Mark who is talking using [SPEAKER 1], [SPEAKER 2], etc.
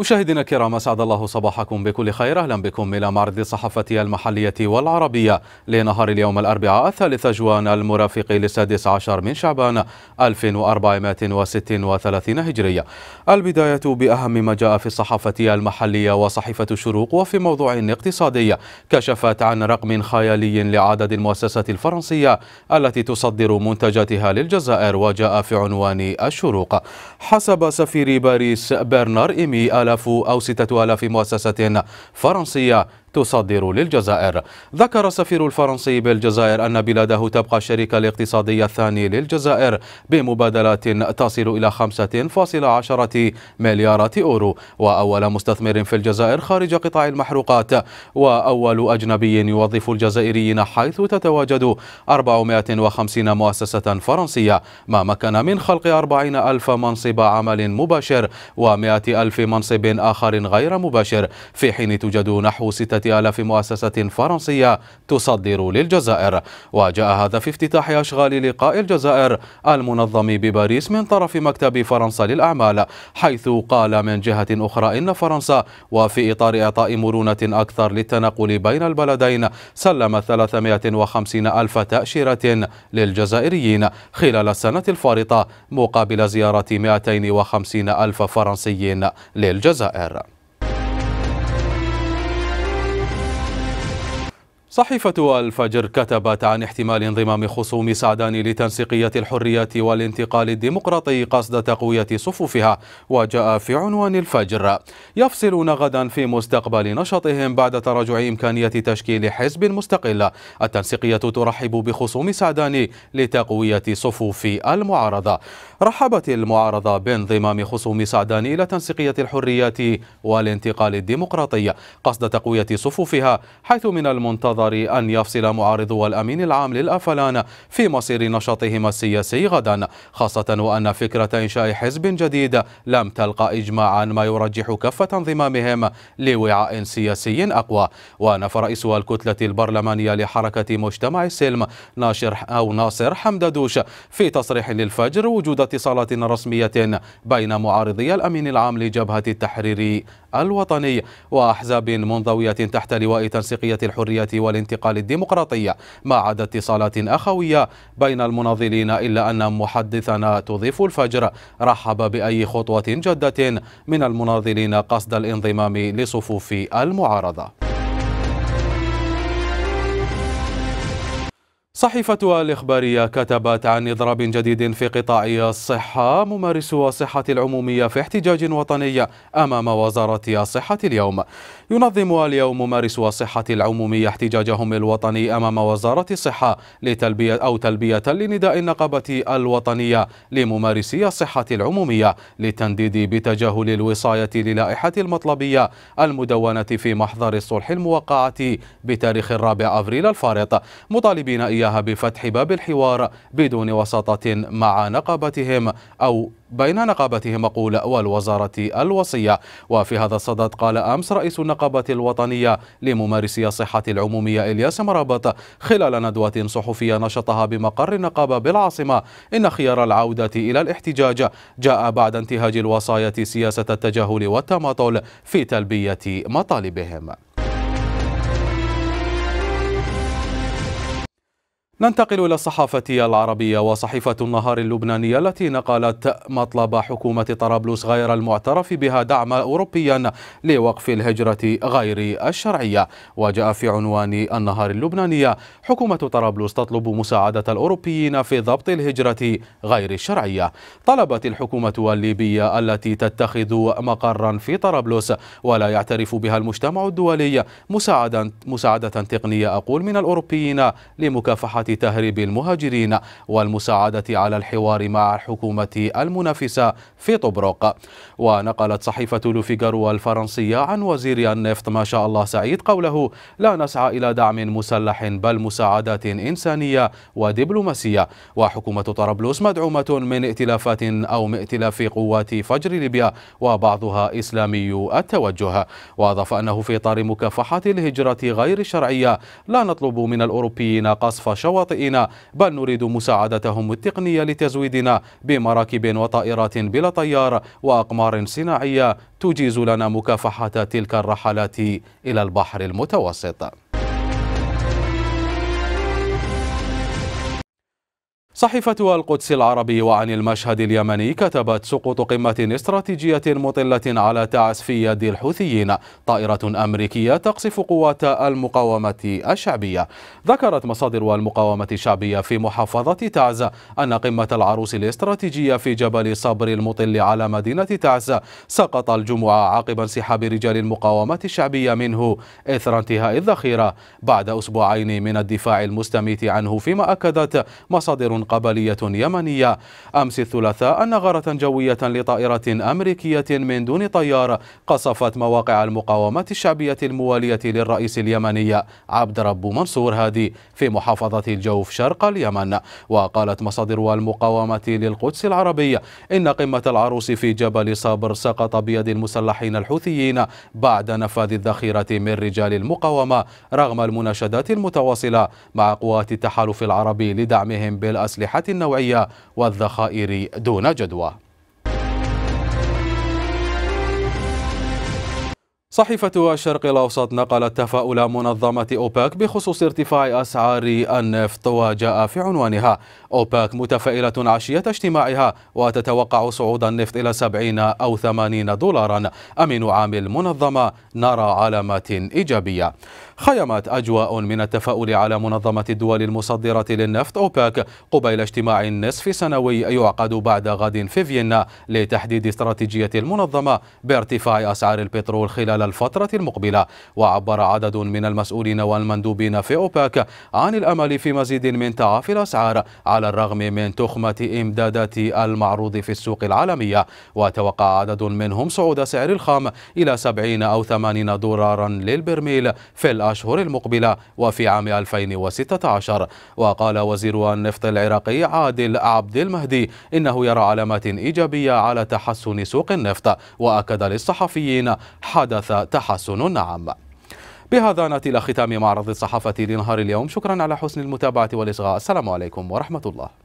[SPEAKER 1] مشاهدينا الكرام اسعد الله صباحكم بكل خير اهلا بكم الى معرض الصحافه المحليه والعربيه لنهار اليوم الاربعاء الثالث جوان المرافق للسادس عشر من شعبان 1436 هجريه. البدايه باهم ما جاء في الصحافه المحليه وصحيفه الشروق وفي موضوع اقتصادي كشفت عن رقم خيالي لعدد المؤسسات الفرنسيه التي تصدر منتجاتها للجزائر وجاء في عنوان الشروق. حسب سفير باريس برنار ايمي الا آلاف أو ستة آلاف مؤسسة فرنسية تصدر للجزائر ذكر السفير الفرنسي بالجزائر أن بلاده تبقى الشريك الاقتصادي الثاني للجزائر بمبادلات تصل إلى 5.10 مليارات أورو وأول مستثمر في الجزائر خارج قطاع المحروقات وأول أجنبي يوظف الجزائريين حيث تتواجد 450 مؤسسة فرنسية ما مكن من خلق 40 ألف منصب عمل مباشر و100 ألف منصب آخر غير مباشر في حين توجد نحو 6 آلاف مؤسسة فرنسية تصدر للجزائر وجاء هذا في افتتاح أشغال لقاء الجزائر المنظم بباريس من طرف مكتب فرنسا للأعمال حيث قال من جهة أخرى إن فرنسا وفي إطار إعطاء مرونة أكثر للتنقل بين البلدين سلم 350 ألف تأشيرة للجزائريين خلال السنة الفارطة مقابل زيارة 250 ألف فرنسي للجزائر صحيفة الفجر كتبت عن احتمال انضمام خصوم سعدان لتنسيقية الحرية والانتقال الديمقراطي قصد تقوية صفوفها وجاء في عنوان الفجر يفصلون غدا في مستقبل نشاطهم بعد تراجع إمكانية تشكيل حزب مستقل التنسيقية ترحب بخصوم سعدان لتقوية صفوف المعارضة رحبت المعارضة بانضمام خصوم سعدان إلى تنسيقية الحرية والانتقال الديمقراطي قصد تقوية صفوفها حيث من المنتظر النظر أن يفصل معارضو الأمين العام للأفلان في مصير نشاطهما السياسي غدا خاصة وأن فكرة إنشاء حزب جديد لم تلقى إجماعا ما يرجح كفة انضمامهم لوعاء سياسي أقوى ونفى رئيس الكتلة البرلمانية لحركة مجتمع السلم ناشر أو ناصر حمددوش في تصريح للفجر وجود اتصالات رسمية بين معارضي الأمين العام لجبهة التحرير الوطني وأحزاب منضوية تحت لواء تنسيقية الحرية والانتقال الديمقراطية ما عدا اتصالات أخوية بين المناضلين إلا أن محدثنا تضيف الفجر رحب بأي خطوة جدة من المناضلين قصد الانضمام لصفوف المعارضة صحيفتها الإخبارية كتبت عن إضراب جديد في قطاع الصحة ممارسو الصحة العمومية في احتجاج وطني أمام وزارة الصحة اليوم ينظم اليوم ممارسو الصحة العمومية احتجاجهم الوطني أمام وزارة الصحة لتلبية أو تلبية لنداء النقابة الوطنية لممارسي الصحة العمومية للتنديد بتجاهل الوصاية للائحة المطلبية المدونة في محضر الصلح الموقعة بتاريخ الرابع أفريل الفارط مطالبين إياه إياها بفتح باب الحوار بدون وساطة مع نقابتهم أو بين نقابتهم أقول والوزارة الوصية وفي هذا الصدد قال أمس رئيس النقابة الوطنية لممارسي الصحة العمومية إلياس مرابط خلال ندوة صحفية نشطها بمقر النقابة بالعاصمة إن خيار العودة إلى الاحتجاج جاء بعد انتهاج الوصاية سياسة التجاهل والتماطل في تلبية مطالبهم ننتقل إلى الصحافة العربية وصحيفة النهار اللبنانية التي نقلت مطلب حكومة طرابلس غير المعترف بها دعما أوروبيا لوقف الهجرة غير الشرعية وجاء في عنوان النهار اللبنانية حكومة طرابلس تطلب مساعدة الأوروبيين في ضبط الهجرة غير الشرعية طلبت الحكومة الليبية التي تتخذ مقرا في طرابلس ولا يعترف بها المجتمع الدولي مساعدة, مساعدة تقنية أقول من الأوروبيين لمكافحة تهريب المهاجرين والمساعدة على الحوار مع الحكومة المنافسة في طبرق ونقلت صحيفة لوفيغارو الفرنسية عن وزير النفط ما شاء الله سعيد قوله لا نسعى إلى دعم مسلح بل مساعدات إنسانية ودبلوماسية وحكومة طرابلس مدعومة من ائتلافات أو مئتلاف ائتلاف قوات فجر ليبيا وبعضها إسلامي التوجه وأضاف أنه في إطار مكافحة الهجرة غير الشرعية لا نطلب من الأوروبيين قصف شوارع شواطئنا بل نريد مساعدتهم التقنية لتزويدنا بمراكب وطائرات بلا طيار وأقمار صناعية تجيز لنا مكافحة تلك الرحلات إلى البحر المتوسط صحيفة القدس العربي وعن المشهد اليمني كتبت سقوط قمة استراتيجية مطلة على في يد الحوثيين طائرة أمريكية تقصف قوات المقاومة الشعبية ذكرت مصادر المقاومة الشعبية في محافظة تعز أن قمة العروس الاستراتيجية في جبل صبر المطل على مدينة تعز سقط الجمعة عقب انسحاب رجال المقاومة الشعبية منه إثر انتهاء الذخيرة بعد أسبوعين من الدفاع المستميت عنه فيما أكدت مصادر قبلية يمنية أمس الثلاثاء أن غارة جوية لطائرة أمريكية من دون طيار قصفت مواقع المقاومة الشعبية الموالية للرئيس اليمني عبد رب منصور هادي في محافظة الجوف شرق اليمن وقالت مصادر المقاومة للقدس العربي إن قمة العروس في جبل صبر سقط بيد المسلحين الحوثيين بعد نفاذ الذخيرة من رجال المقاومة رغم المناشدات المتواصلة مع قوات التحالف العربي لدعمهم بالأسلحة الأسلحة النوعية والذخائر دون جدوى صحيفة الشرق الأوسط نقلت تفاؤل منظمة أوباك بخصوص ارتفاع أسعار النفط وجاء في عنوانها أوباك متفائلة عشية اجتماعها وتتوقع صعود النفط إلى 70 أو 80 دولارا أمين عام المنظمة نرى علامات إيجابية خيمت أجواء من التفاؤل على منظمة الدول المصدرة للنفط أوباك قبيل اجتماع نصف سنوي يعقد بعد غد في فيينا لتحديد استراتيجية المنظمة بارتفاع أسعار البترول خلال الفترة المقبلة وعبر عدد من المسؤولين والمندوبين في أوباك عن الأمل في مزيد من تعافي الأسعار على الرغم من تخمة إمدادات المعروض في السوق العالمية وتوقع عدد منهم صعود سعر الخام إلى 70 أو 80 دولارا للبرميل في الأشهر المقبلة وفي عام 2016 وقال وزير النفط العراقي عادل عبد المهدي إنه يرى علامات إيجابية على تحسن سوق النفط وأكد للصحفيين حدث حدث تحسن نعم بهذا نأتي إلى ختام معرض الصحافة لنهار اليوم شكرا على حسن المتابعة والإصغاء السلام عليكم ورحمة الله